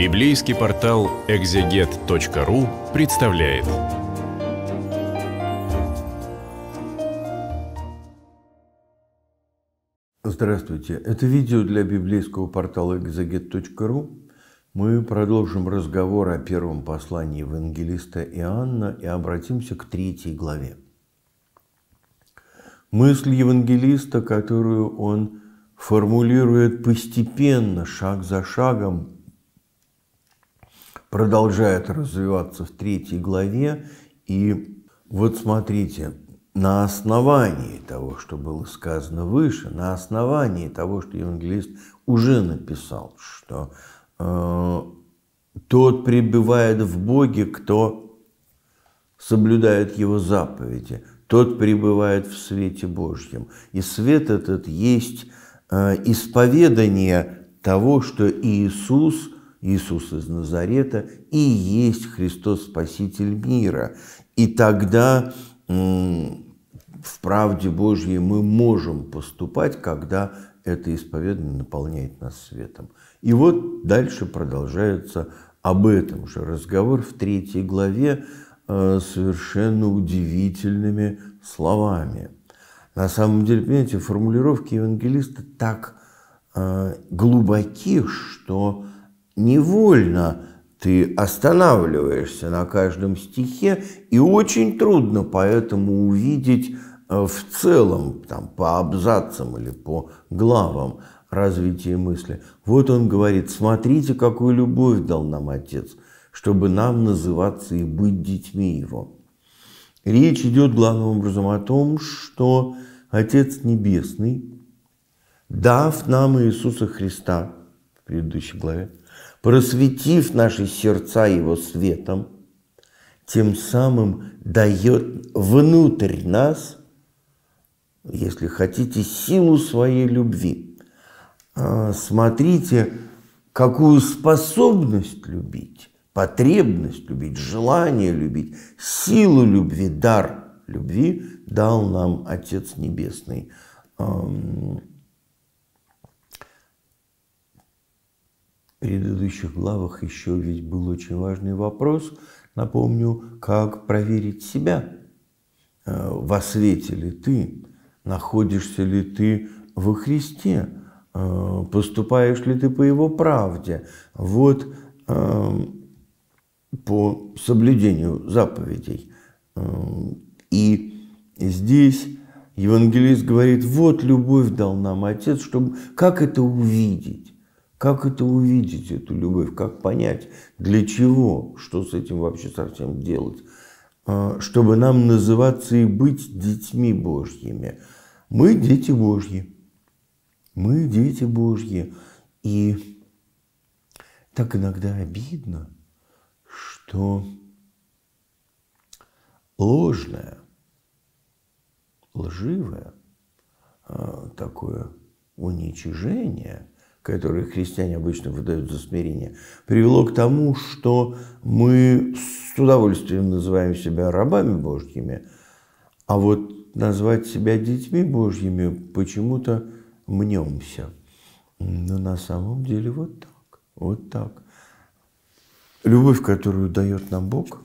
Библейский портал экзегет.ру представляет. Здравствуйте! Это видео для библейского портала экзегет.ру. Мы продолжим разговор о первом послании евангелиста Иоанна и обратимся к третьей главе. Мысль евангелиста, которую он формулирует постепенно, шаг за шагом, продолжает развиваться в третьей главе. И вот смотрите, на основании того, что было сказано выше, на основании того, что евангелист уже написал, что э, тот пребывает в Боге, кто соблюдает его заповеди, тот пребывает в свете Божьем. И свет этот есть э, исповедание того, что Иисус – Иисус из Назарета и есть Христос Спаситель мира. И тогда в правде Божьей мы можем поступать, когда это исповедание наполняет нас светом. И вот дальше продолжается об этом же разговор в третьей главе э, совершенно удивительными словами. На самом деле, понимаете, формулировки евангелиста так э, глубоки, что невольно ты останавливаешься на каждом стихе, и очень трудно поэтому увидеть э, в целом, там, по абзацам или по главам развитие мысли. Вот он говорит, смотрите, какую любовь дал нам Отец, чтобы нам называться и быть детьми Его. Речь идет главным образом о том, что Отец Небесный, дав нам Иисуса Христа в предыдущей главе, просветив наши сердца Его светом, тем самым дает внутрь нас, если хотите, силу своей любви. А, смотрите, какую способность любить, потребность любить, желание любить, силу любви, дар любви дал нам Отец Небесный. предыдущих главах еще ведь был очень важный вопрос, напомню, как проверить себя. Э, во свете ли ты? Находишься ли ты во Христе? Э, поступаешь ли ты по Его правде? Вот эм, по соблюдению заповедей. Эм, и здесь евангелист говорит, вот любовь дал нам Отец, чтобы как это увидеть? Как это увидеть, эту любовь? Как понять? Для чего? Что с этим вообще совсем делать? А, чтобы нам называться и быть детьми Божьими. Мы дети Божьи. Мы дети Божьи. И так иногда обидно, что ложное, лживое а, такое уничижение – которые христиане обычно выдают за смирение, привело к тому, что мы с удовольствием называем себя рабами божьими, а вот назвать себя детьми божьими почему-то мнемся. Но на самом деле вот так, вот так. Любовь, которую дает нам Бог,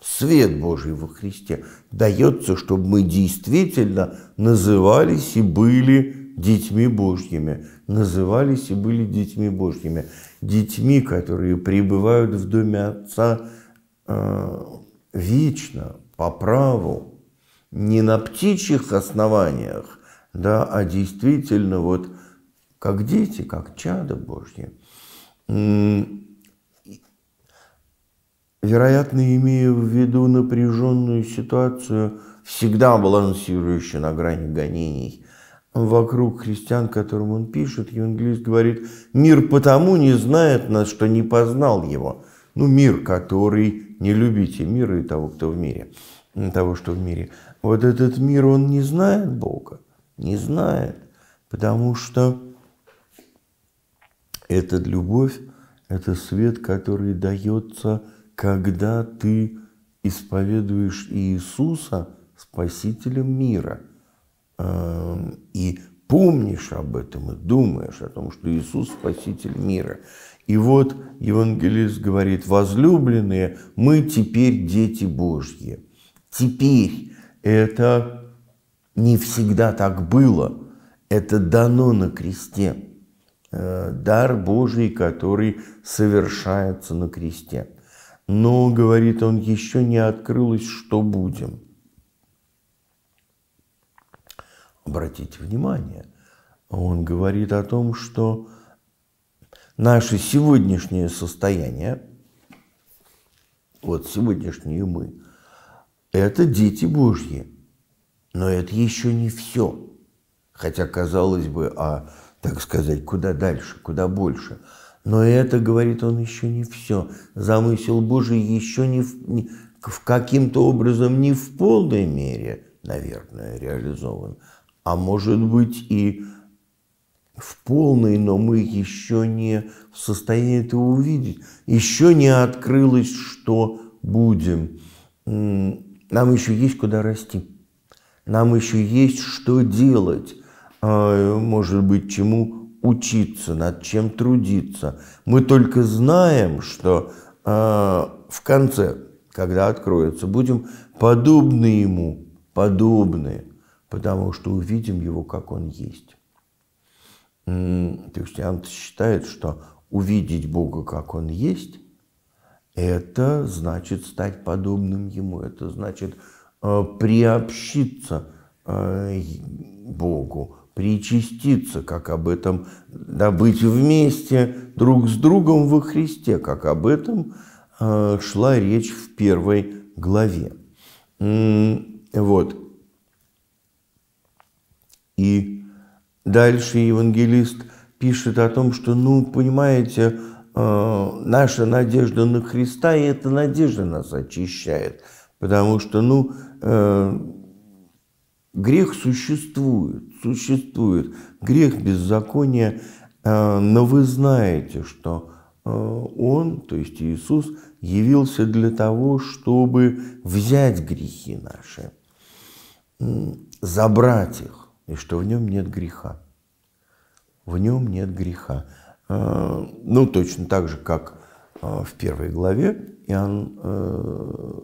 свет Божий во Христе, дается, чтобы мы действительно назывались и были детьми Божьими, назывались и были детьми Божьими, детьми, которые пребывают в доме Отца э, вечно, по праву, не на птичьих основаниях, да, а действительно вот как дети, как чада божьи. Вероятно, имея в виду напряженную ситуацию, всегда балансирующую на грани гонений – вокруг христиан, которым он пишет, евангелист говорит, мир потому не знает нас, что не познал его. Ну, мир, который не любите мир и того, кто в мире, того, что в мире. Вот этот мир, он не знает Бога, не знает, потому что этот любовь, это свет, который дается, когда ты исповедуешь Иисуса спасителем мира – Эм, и помнишь об этом и думаешь о том, что Иисус – Спаситель мира. И вот евангелист говорит, возлюбленные, мы теперь дети Божьи. Теперь это не всегда так было, это дано на кресте. Э, дар Божий, который совершается на кресте. Но, говорит он, еще не открылось, что будем – обратите внимание, он говорит о том, что наше сегодняшнее состояние, вот сегодняшние мы, это дети Божьи. Но это еще не все. Хотя, казалось бы, а, так сказать, куда дальше, куда больше. Но это, говорит он, еще не все. Замысел Божий еще не в, не, в каким-то образом не в полной мере, наверное, реализован а может быть и в полной, но мы еще не в состоянии этого увидеть. Еще не открылось, что будем. Нам еще есть куда расти. Нам еще есть что делать. А, может быть, чему учиться, над чем трудиться. Мы только знаем, что а, в конце, когда откроется, будем подобны ему, подобные потому что увидим его, как он есть. То считает, что увидеть Бога, как он есть, это значит стать подобным ему, это значит э, приобщиться э, Богу, причаститься, как об этом, да быть вместе друг с другом во Христе, как об этом э, шла речь в первой главе. Вот. И дальше евангелист пишет о том, что, ну, понимаете, э, наша надежда на Христа, и эта надежда нас очищает. Потому что, ну, э, грех существует, существует. Грех беззакония, э, но вы знаете, что он, то есть Иисус, явился для того, чтобы взять грехи наши, забрать их и что в нем нет греха. В нем нет греха. А, ну, точно так же, как а, в первой главе Иоанн э,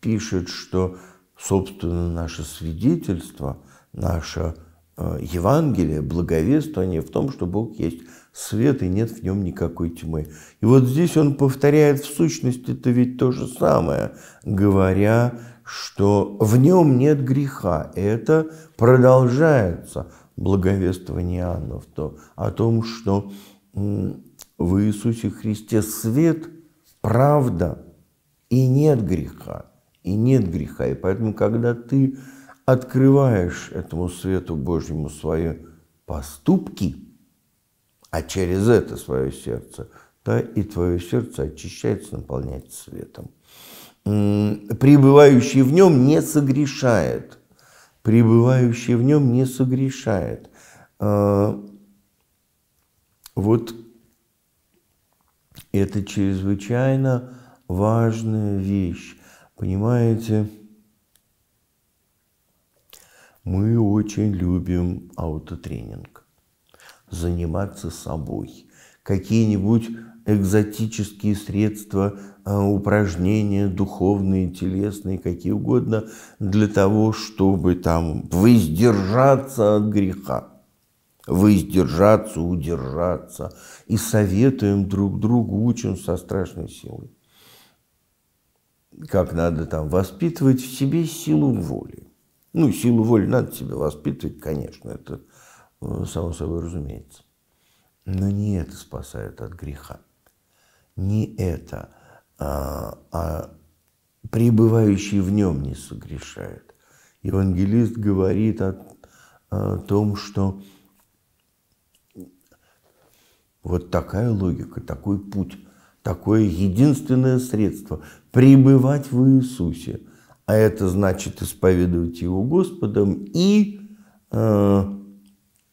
пишет, что, собственно, наше свидетельство, наше э, Евангелие, благовествование в том, что Бог есть свет и нет в нем никакой тьмы. И вот здесь он повторяет в сущности это ведь то же самое, говоря, что в нем нет греха. это продолжается благовествование Анна то, о том, что в Иисусе Христе свет, правда, и нет греха, и нет греха. И поэтому, когда ты открываешь этому свету Божьему свои поступки, а через это свое сердце, то и твое сердце очищается, наполняется светом пребывающий в нем не согрешает. Пребывающий в нем не согрешает. А, вот это чрезвычайно важная вещь. Понимаете, мы очень любим аутотренинг, заниматься собой – какие-нибудь экзотические средства, а, упражнения духовные, телесные, какие угодно, для того, чтобы там воздержаться от греха, воздержаться, удержаться. И советуем друг другу, учим со страшной силой. Как надо там воспитывать в себе силу воли. Ну, силу воли надо себе воспитывать, конечно, это э, само собой разумеется. Но не это спасает от греха. Не это, а, а пребывающий в нем не согрешает. Евангелист говорит о, о том, что вот такая логика, такой путь, такое единственное средство – пребывать в Иисусе. А это значит исповедовать Его Господом и э,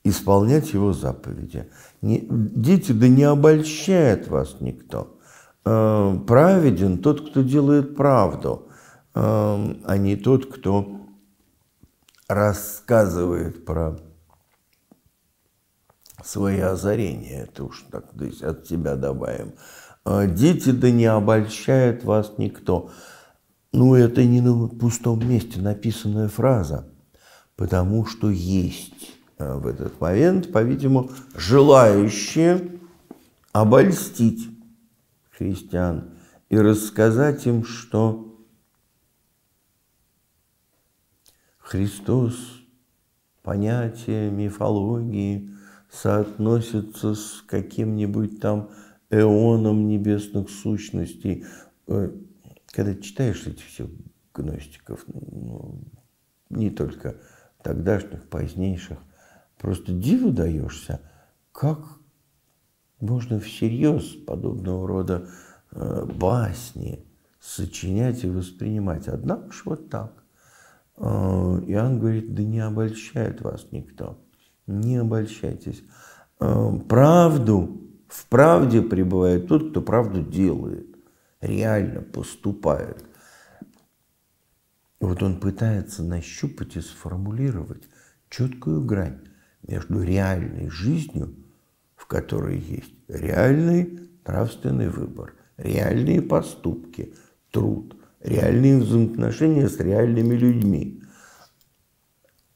исполнять Его заповеди. Не, дети, да не обольщает вас никто. Э, праведен тот, кто делает правду, э, а не тот, кто рассказывает про свои озарения. Это уж так то есть от себя добавим. Э, дети, да не обольщает вас никто. Ну, это не на пустом месте написанная фраза, потому что есть Э, в этот момент, по-видимому, желающие обольстить христиан и рассказать им, что Христос понятие мифологии соотносится с каким-нибудь там эоном небесных сущностей. Э, когда читаешь этих все гностиков, ну, не только тогдашних, позднейших – Просто диву даешься, как можно всерьез подобного рода э, басни сочинять и воспринимать. Однако ж вот так. Э, Иоанн говорит, да не обольщает вас никто. Не обольщайтесь. Э, правду, в правде пребывает тот, кто правду делает, реально поступает. Вот он пытается нащупать и сформулировать четкую грань между реальной жизнью, в которой есть реальный нравственный выбор, реальные поступки, труд, реальные взаимоотношения с реальными людьми.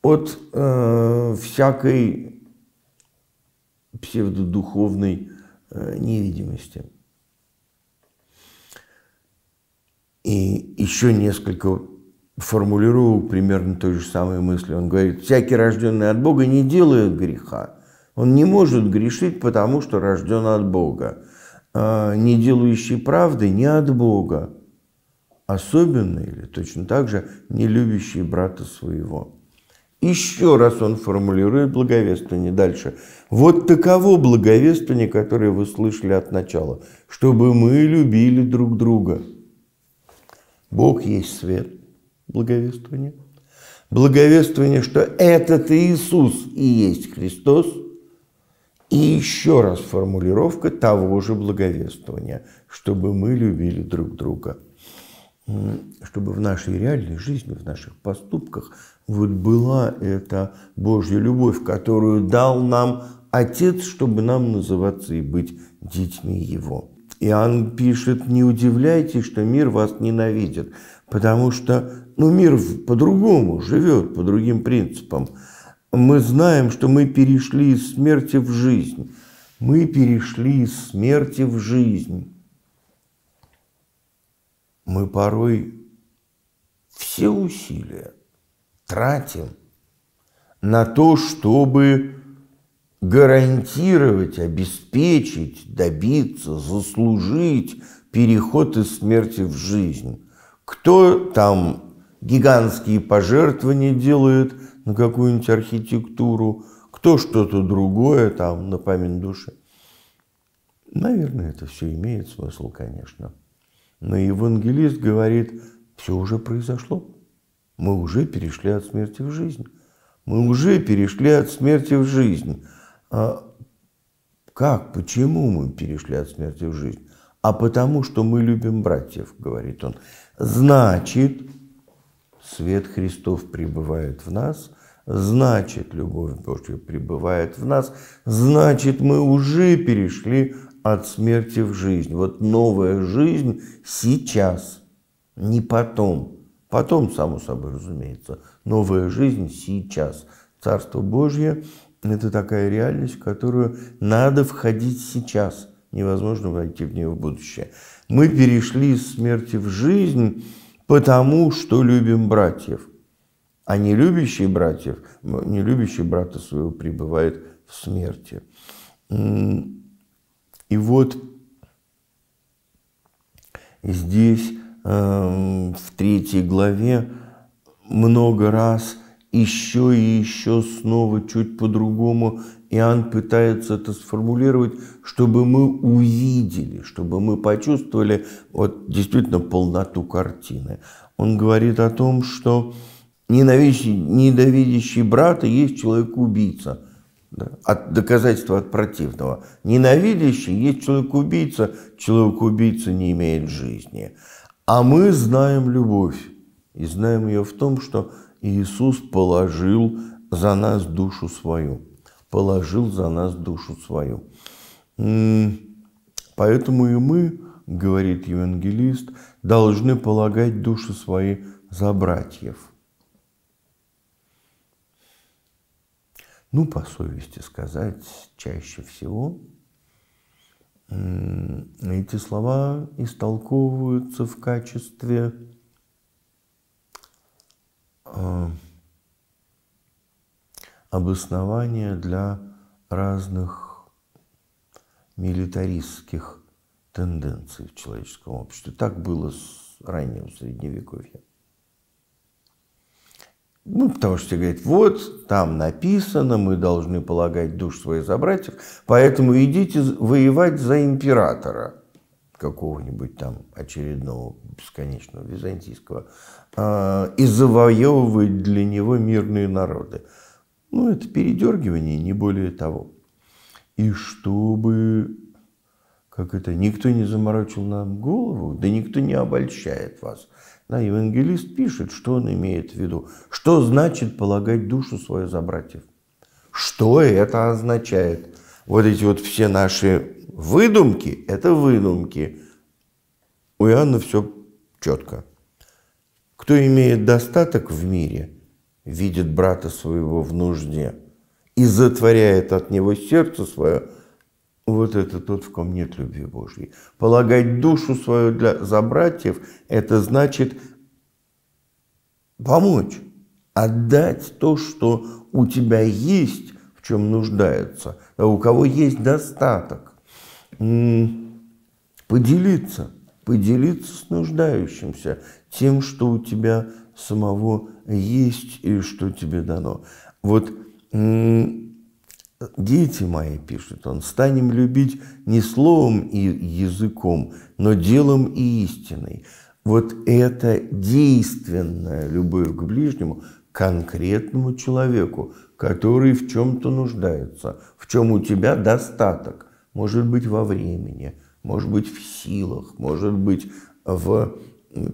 От э, всякой псевдодуховной э, невидимости. И еще несколько формулировал примерно той же самой мысли. Он говорит, всякий рожденный от Бога не делает греха. Он не может грешить, потому что рожден от Бога. А не делающий правды не от Бога. Особенно или точно так же не любящий брата своего. Еще раз он формулирует благовествование дальше. Вот таково благовествование, которое вы слышали от начала, чтобы мы любили друг друга. Бог есть свет благовествование. Благовествование, что этот Иисус и есть Христос. И еще раз формулировка того же благовествования, чтобы мы любили друг друга. Чтобы в нашей реальной жизни, в наших поступках вот была эта Божья любовь, которую дал нам Отец, чтобы нам называться и быть детьми Его. Иоанн пишет, не удивляйтесь, что мир вас ненавидит. Потому что ну, мир по-другому живет, по другим принципам. Мы знаем, что мы перешли из смерти в жизнь. Мы перешли из смерти в жизнь. Мы порой все усилия тратим на то, чтобы гарантировать, обеспечить, добиться, заслужить переход из смерти в жизнь кто там гигантские пожертвования делает на какую-нибудь архитектуру, кто что-то другое там на память души. Наверное, это все имеет смысл, конечно. Но евангелист говорит, все уже произошло. Мы уже перешли от смерти в жизнь. Мы уже перешли от смерти в жизнь. А как, почему мы перешли от смерти в жизнь? А потому, что мы любим братьев, говорит он. Значит, свет Христов пребывает в нас, значит, любовь Божья пребывает в нас, значит, мы уже перешли от смерти в жизнь. Вот новая жизнь сейчас, не потом. Потом, само собой разумеется, новая жизнь сейчас. Царство Божье – это такая реальность, в которую надо входить сейчас невозможно войти в нее в будущее. Мы перешли из смерти в жизнь, потому что любим братьев. А не любящий братьев, не любящий брата своего пребывает в смерти. И вот здесь, эм, в третьей главе, много раз еще и еще снова чуть по-другому Иоанн пытается это сформулировать, чтобы мы увидели, чтобы мы почувствовали вот действительно полноту картины. Он говорит о том, что ненавидящий, ненавидящий брата есть человек-убийца. Да, от доказательства от противного. Ненавидящий есть человек-убийца, человек-убийца не имеет жизни. А мы знаем любовь. И знаем ее в том, что Иисус положил за нас душу свою положил за нас душу свою. Поэтому и мы, говорит евангелист, должны полагать души свои за братьев. Ну, по совести сказать, чаще всего эти слова истолковываются в качестве а, обоснования для разных милитаристских тенденций в человеческом обществе. Так было с раннего Средневековья. Ну, потому что говорит, вот там написано, мы должны полагать душ своих забратьев, поэтому идите воевать за императора какого-нибудь там очередного бесконечного византийского а, и завоевывать для него мирные народы. Ну, это передергивание, не более того. И чтобы, как это, никто не заморочил нам голову, да никто не обольщает вас. Да, евангелист пишет, что он имеет в виду. Что значит полагать душу свою за братьев? Что это означает? Вот эти вот все наши выдумки – это выдумки. У Иоанна все четко. Кто имеет достаток в мире – видит брата своего в нужде и затворяет от него сердце свое, вот это тот, в ком нет любви Божьей. Полагать душу свою для, за братьев – это значит помочь, отдать то, что у тебя есть, в чем нуждается, а у кого есть достаток. Поделиться, поделиться с нуждающимся тем, что у тебя самого есть и что тебе дано. Вот дети мои пишут, он, станем любить не словом и языком, но делом и истиной. Вот это действенная любовь к ближнему, конкретному человеку, который в чем-то нуждается, в чем у тебя достаток. Может быть, во времени, может быть, в силах, может быть, в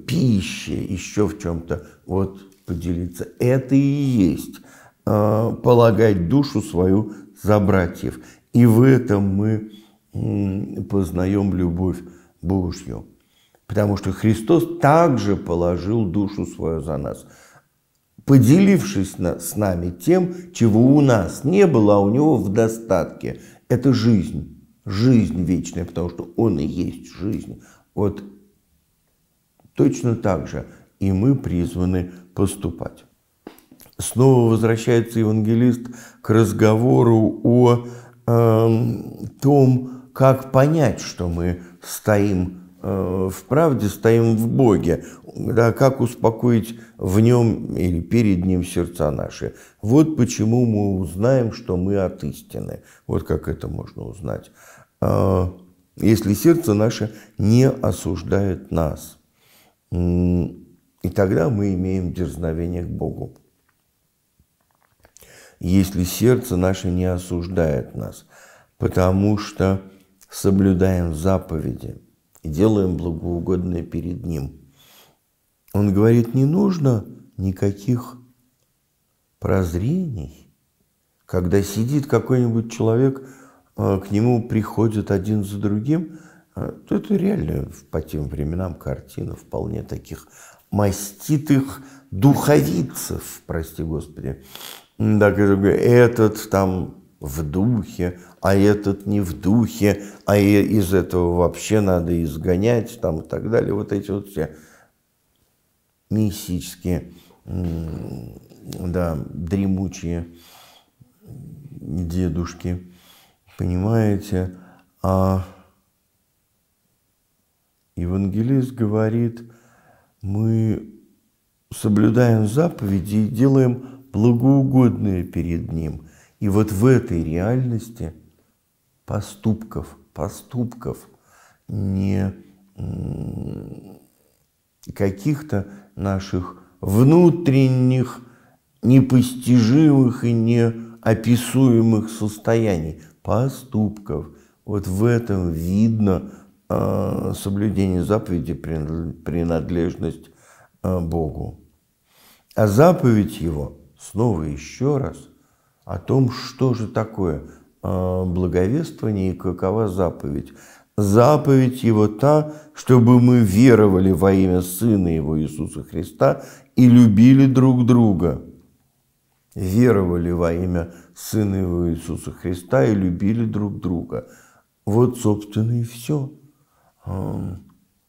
пище, еще в чем-то. Вот поделиться. Это и есть э, полагать душу свою за братьев. И в этом мы э, познаем любовь Божью. Потому что Христос также положил душу свою за нас, поделившись на, с нами тем, чего у нас не было, а у него в достатке. Это жизнь, жизнь вечная, потому что Он и есть жизнь. Вот точно так же – и мы призваны поступать. Снова возвращается евангелист к разговору о э, том, как понять, что мы стоим э, в правде, стоим в Боге, да, как успокоить в нем или перед ним сердца наши. Вот почему мы узнаем, что мы от истины. Вот как это можно узнать. Э, если сердце наше не осуждает нас. И тогда мы имеем дерзновение к Богу. Если сердце наше не осуждает нас, потому что соблюдаем заповеди и делаем благоугодное перед Ним. Он говорит, не нужно никаких прозрений. Когда сидит какой-нибудь человек, э, к нему приходят один за другим, э, то это реально по тем временам картина вполне таких маститых духовицев, прости господи. Так, этот там в духе, а этот не в духе, а из этого вообще надо изгонять там и так далее. Вот эти вот все мистические, да, дремучие дедушки, понимаете? А евангелист говорит – мы соблюдаем заповеди и делаем благоугодное перед Ним. И вот в этой реальности поступков, поступков, не каких-то наших внутренних, непостижимых и неописуемых состояний, поступков. Вот в этом видно Э, соблюдение заповеди принадлежность э, Богу. А заповедь его, снова еще раз, о том, что же такое э, благовествование и какова заповедь. Заповедь его та, чтобы мы веровали во имя Сына Его Иисуса Христа и любили друг друга. Веровали во имя Сына Его Иисуса Христа и любили друг друга. Вот, собственно, и все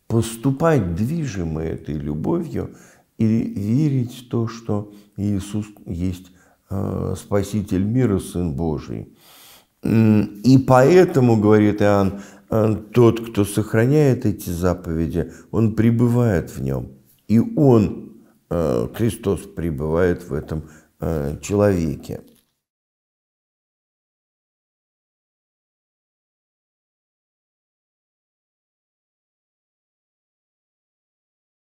поступать движимой этой любовью и верить в то, что Иисус есть а, Спаситель мира, Сын Божий. И поэтому, говорит Иоанн, а, тот, кто сохраняет эти заповеди, он пребывает в нем. И он, а, Христос, пребывает в этом человеке.